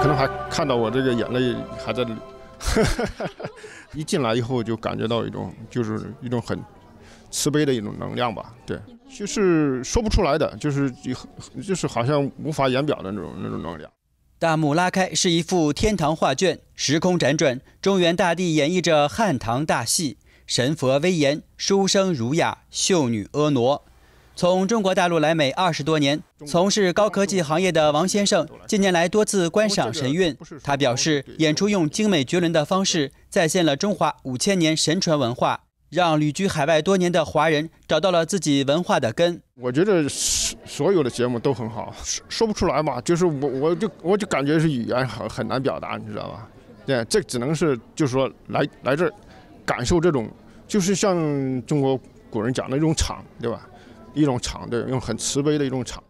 可能还看到我这个眼泪还在 一进来以后就感觉到一种，就是一种很慈悲的一种能量吧。对，就是说不出来的，就是就是好像无法言表的那种那种能量。大幕拉开，是一幅天堂画卷。时空辗转，中原大地演绎着汉唐大戏，神佛威严，书生儒雅，秀女婀娜。从中国大陆来美二十多年，从事高科技行业的王先生近年来多次观赏神韵。他表示，演出用精美绝伦的方式再现了中华五千年神传文化，让旅居海外多年的华人找到了自己文化的根。我觉得所有的节目都很好，说说不出来嘛，就是我我就我就感觉是语言很很难表达，你知道吧？对，这只能是就是说来来这儿感受这种，就是像中国古人讲的那种场，对吧？一种场，对，用很慈悲的一种场。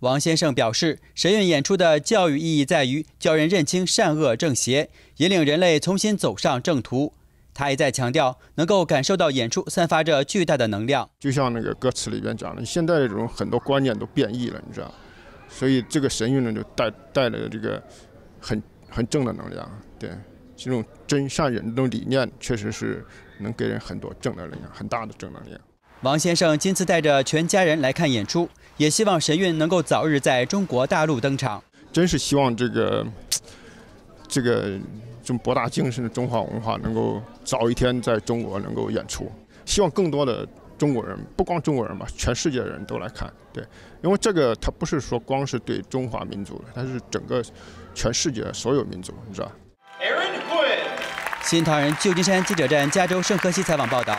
王先生表示，神韵演出的教育意义在于教人认清善恶正邪，引领人类重新走上正途。他也在强调，能够感受到演出散发着巨大的能量，就像那个歌词里边讲的，现在这种很多观念都变异了，你知道，所以这个神韵呢就带带来的这个很很正的能量，对，这种真善忍这种理念确实是能给人很多正能量，很大的正能量。王先生今次带着全家人来看演出，也希望神韵能够早日在中国大陆登场。真是希望这个，这个这么博大精深的中华文化能够早一天在中国能够演出。希望更多的中国人，不光中国人吧，全世界的人都来看。对，因为这个它不是说光是对中华民族的，它是整个全世界所有民族，你知道。新唐人旧金山记者站加州圣何西采访报道。